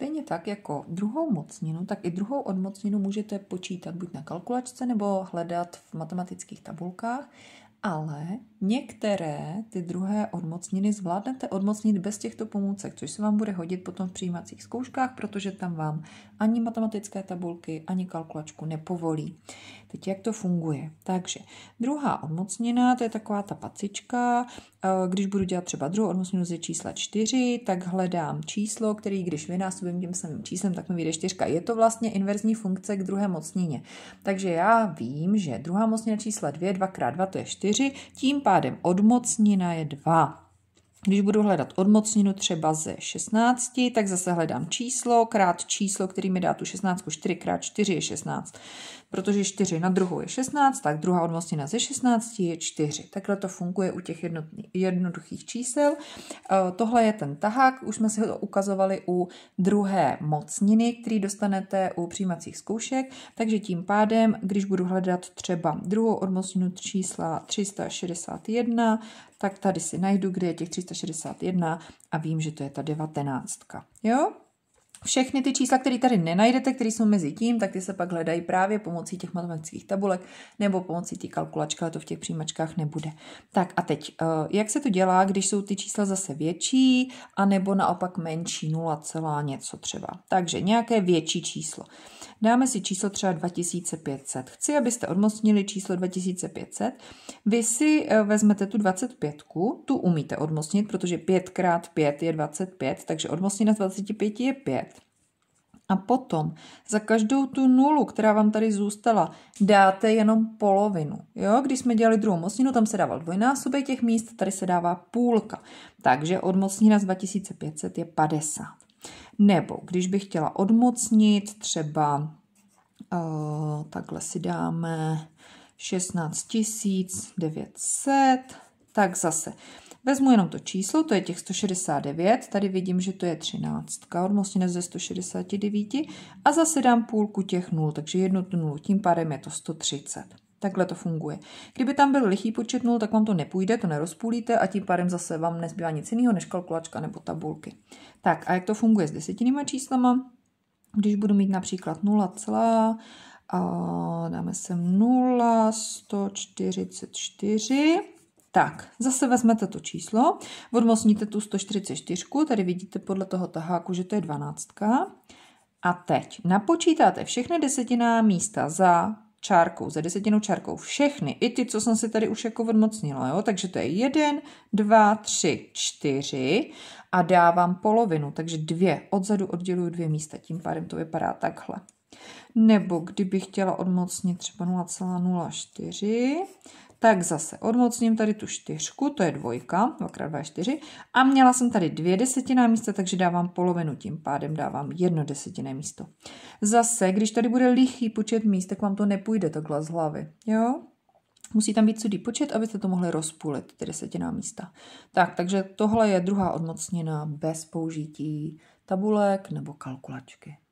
Stejně tak jako druhou mocninu, tak i druhou odmocninu můžete počítat buď na kalkulačce nebo hledat v matematických tabulkách ale některé ty druhé odmocniny zvládnete odmocnit bez těchto pomůcek, což se vám bude hodit potom v přijímacích zkouškách, protože tam vám ani matematické tabulky, ani kalkulačku nepovolí. Teď jak to funguje? Takže druhá odmocnina, to je taková ta pacička, eh, když budu dělat třeba druhou odmocninu ze čísla 4, tak hledám číslo, který když vynásobím tím samým číslem, tak mi vyjde 4. Je to vlastně inverzní funkce k druhé mocnině. Takže já vím, že druhá mocnina čísla 2, 2 x 2 to je 4, 4, tím pádem odmocnina je 2. Když budu hledat odmocninu třeba ze 16, tak zase hledám číslo krát číslo, který mi dá tu 16, 4 krát 4 je 16 protože 4 na druhou je 16, tak druhá odmocnina ze 16 je 4. Takhle to funguje u těch jednotný, jednoduchých čísel. E, tohle je ten tahák, už jsme si ho ukazovali u druhé mocniny, který dostanete u přijímacích zkoušek, takže tím pádem, když budu hledat třeba druhou odmocninu čísla 361, tak tady si najdu, kde je těch 361 a vím, že to je ta devatenáctka. Jo? Všechny ty čísla, které tady nenajdete, které jsou mezi tím, tak ty se pak hledají právě pomocí těch matematických tabulek nebo pomocí té kalkulačky, ale to v těch příjmačkách nebude. Tak a teď, eh, jak se to dělá, když jsou ty čísla zase větší, a nebo naopak menší, 0, něco třeba. Takže nějaké větší číslo. Dáme si číslo třeba 2500. Chci, abyste odmocnili číslo 2500. Vy si eh, vezmete tu 25, tu umíte odmocnit, protože 5 x 5 je 25, takže odmocnina z 25 je 5. A potom za každou tu nulu, která vám tady zůstala, dáte jenom polovinu. Jo? Když jsme dělali druhou mocninu, tam se dával dvojnásobek těch míst, tady se dává půlka. Takže odmocnina z 2500 je 50. Nebo když bych chtěla odmocnit, třeba uh, takhle si dáme 16 900, tak zase vezmu jenom to číslo, to je těch 169, tady vidím, že to je 13, odmocněné ze 169 a zase dám půlku těch nul, takže jednu tu nulu, tím pádem je to 130. Takhle to funguje. Kdyby tam byl lichý počet nul, tak vám to nepůjde, to nerozpůlíte a tím pádem zase vám nezbývá nic jiného než kalkulačka nebo tabulky. Tak a jak to funguje s desetinými číslama? Když budu mít například 0, celá, a dáme sem 0, 144, tak, zase vezmete to číslo, odmocníte tu 144, tady vidíte podle toho taháku, že to je 12. A teď napočítáte všechny desetiná místa za čárkou, za desetinou čárkou všechny, i ty, co jsem si tady už jako odmocnila, jo? takže to je jeden, dva, tři, čtyři a dávám polovinu, takže dvě, odzadu odděluju dvě místa, tím pádem to vypadá takhle. Nebo kdybych chtěla odmocnit třeba 0,04, tak zase odmocním tady tu čtyřku, to je dvojka, 2 2 je 4. A měla jsem tady dvě desetinné místa, takže dávám polovinu, tím pádem dávám jedno desetinné místo. Zase, když tady bude lichý počet míst, tak vám to nepůjde takhle z hlavy, jo? Musí tam být sudý počet, abyste to mohli rozpůlit, ty desetinná místa. Tak, takže tohle je druhá odmocněna bez použití tabulek nebo kalkulačky.